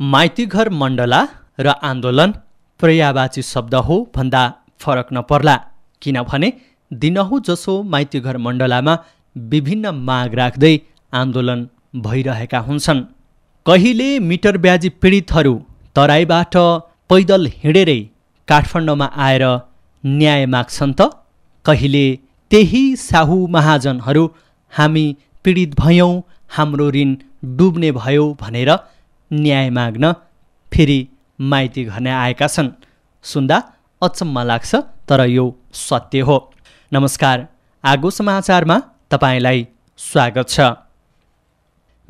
माइतीघर मण्डला र आन्दोलन पर्यावाची शब्द हो भन्दा फरक नपर्ला किनभने दिनहुँ जसो माइतीघर मण्डलामा विभिन्न माग राख्दै आन्दोलन भइरहेका हुन्छन् कहिले मिटर ब्याजी पीडितहरू तराईबाट पैदल हिँडेरै काठमाडौँमा आएर न्याय माग्छन् त कहिले त्यही साहु महाजनहरू हामी पीडित भयौँ हाम्रो ऋण डुब्ने भयो भनेर न्याय माग्न फेरि माइती घर नै आएका छन् सुन्दा अचम्म लाग्छ तर यो सत्य हो नमस्कार आगो समाचारमा तपाईँलाई स्वागत छ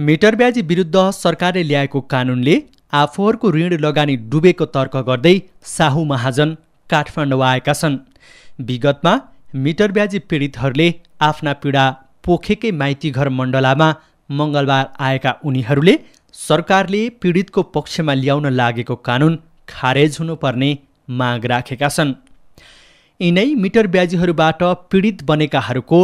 मिटर ब्याजी विरुद्ध सरकारले ल्याएको कानुनले आफूहरूको ऋण लगानी डुबेको तर्क गर्दै साहु महाजन काठमाडौँ आएका छन् विगतमा मिटर ब्याजी पीडितहरूले आफ्ना पीडा पोखेकै माइतीघर मण्डलामा मङ्गलबार आएका उनीहरूले सरकारले पीडितको पक्षमा ल्याउन लागेको कानुन खारेज हुनुपर्ने माग राखेका छन् यिनै मिटर ब्याजीहरूबाट पीडित बनेकाहरूको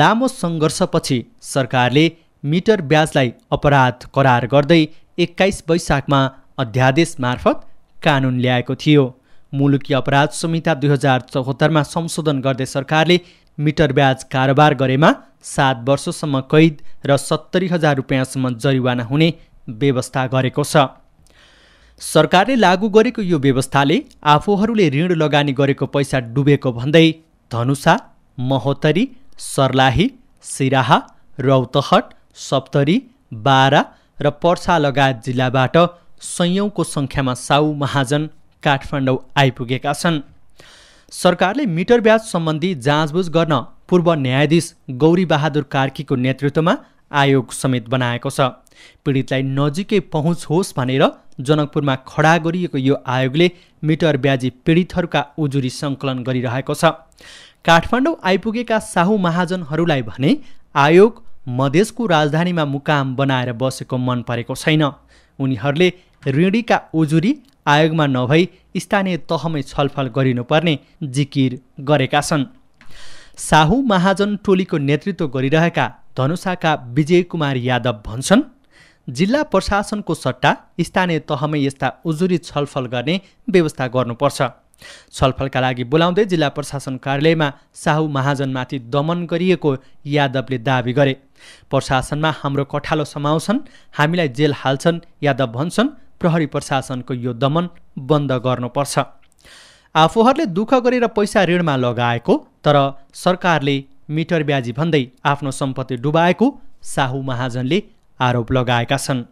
लामो सङ्घर्षपछि सरकारले मिटर ब्याजलाई अपराध करार गर्दै एक्काइस वैशाखमा अध्यादेश मार्फत कानुन ल्याएको थियो मुलुकी अपराध संहिता दुई हजार चौहत्तरमा संशोधन गर्दै सरकारले मिटर ब्याज कारोबार गरेमा सात वर्षसम्म कैद र सत्तरी हजार रुपियाँसम्म जरिवाना हुने व्यवस्था गरेको छ सरकारले लागू गरेको यो व्यवस्थाले आफूहरूले ऋण लगानी गरेको पैसा डुबेको भन्दै धनुषा महोत्तरी सर्लाही सिराहा रौतहट सप्तरी बारा र पर्सा लगायत जिल्लाबाट सयौँको सङ्ख्यामा साउ महाजन काठमाडौँ आइपुगेका छन् सरकारले मिटर ब्याज सम्बन्धी जाँचबुझ गर्न पूर्व न्यायाधीश गौरी बहादुर कार्कीको नेतृत्वमा आयोग समेत बनाएको छ पीडितलाई नजिकै पहुँच होस् भनेर जनकपुरमा खडा गरिएको यो आयोगले मिटर ब्याजी पीडितहरूका उजुरी सङ्कलन गरिरहेको छ काठमाडौँ आइपुगेका साहु महाजनहरूलाई भने आयोग मधेसको राजधानीमा मुकाम बनाएर बसेको मन परेको छैन उनीहरूले ऋणीका उजुरी आयोगमा नभई स्थानीय तहमै छलफल गरिनुपर्ने जिकिर गरेका छन् साहु महाजन टोलीको नेतृत्व गरिरहेका धनुषाका विजय कुमार यादव भन्छन् जिल्ला प्रशासनको सट्टा स्थानीय तहमै यस्ता उजुरी छलफल गर्ने व्यवस्था गर्नुपर्छ छलफलका लागि बोलाउँदै जिल्ला प्रशासन कार्यालयमा साहु महाजनमाथि दमन गरिएको यादवले दावी गरे प्रशासनमा हाम्रो कठालो समाउँछन् हामीलाई जेल हाल्छन् यादव भन्छन् प्रहरी प्रशासनको यो दमन बन्द गर्नुपर्छ आफूहरूले दुःख गरेर पैसा ऋणमा लगाएको तर सरकारले मिटर ब्याजी भन्दै आफ्नो सम्पत्ति डुबाएको साहु महाजनले आरोप लगाएका छन्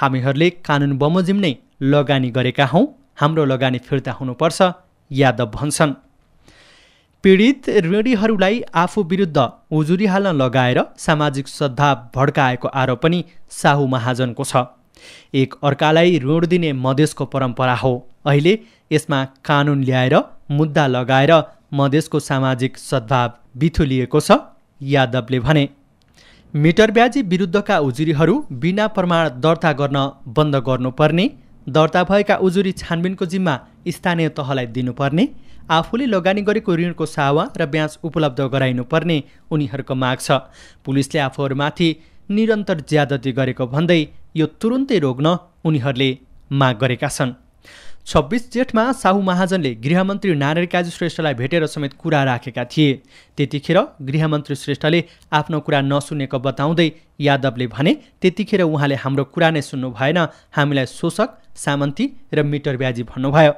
हामीहरूले कानुन बमोजिम नै लगानी गरेका हौ हाम्रो लगानी फिर्ता हुनुपर्छ यादव भन्छन् पीडित ऋणीहरूलाई आफू विरुद्ध उजुरी हाल्न लगाएर सामाजिक श्रद्धा भड्काएको आरोप पनि साहु महाजनको छ एक अर्कालाई ऋण दिने मधेसको परम्परा हो अहिले यसमा कानुन ल्याएर मुद्दा लगाएर मधेसको सामाजिक सद्भाव बिथुलिएको छ यादवले भने मिटर ब्याजी विरुद्धका उजुरीहरू बिना प्रमाण दर्ता गर्न बन्द गर्नुपर्ने दर्ता भएका उजुरी छानबिनको जिम्मा स्थानीय तहलाई दिनुपर्ने आफूले लगानी गरेको ऋणको सावा र ब्याज उपलब्ध गराइनुपर्ने उनीहरूको माग छ पुलिसले आफूहरूमाथि निरन्तर ज्यादती गरेको भन्दै यो तुरुन्तै रोक्न उनीहरूले माग गरेका छन् छब्बिस जेठमा साहु महाजनले गृहमन्त्री नारायण काजी श्रेष्ठलाई भेटेर समेत कुरा राखेका थिए त्यतिखेर गृहमन्त्री श्रेष्ठले आफ्नो कुरा नसुनेको बताउँदै यादवले भने त्यतिखेर उहाँले हाम्रो कुरा नै सुन्नु भएन हामीलाई शोषक सामन्ती र मिटर ब्याजी भन्नुभयो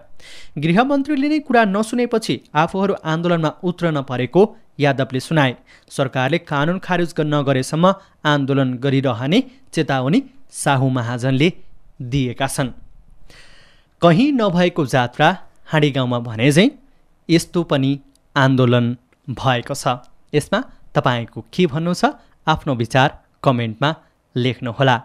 गृहमन्त्रीले नै कुरा नसुनेपछि आफूहरू आन्दोलनमा उत्र नपरेको यादवले सुनाए सरकारले कानुन खारेज नगरेसम्म आन्दोलन गरिरहने चेतावनी साहु महाजनले दिएका छन् कहीँ नभएको जात्रा हाँडी गाउँमा भने चाहिँ यस्तो पनि आन्दोलन भएको छ यसमा तपाईँको के भन्नु छ आफ्नो विचार कमेन्टमा लेख्नुहोला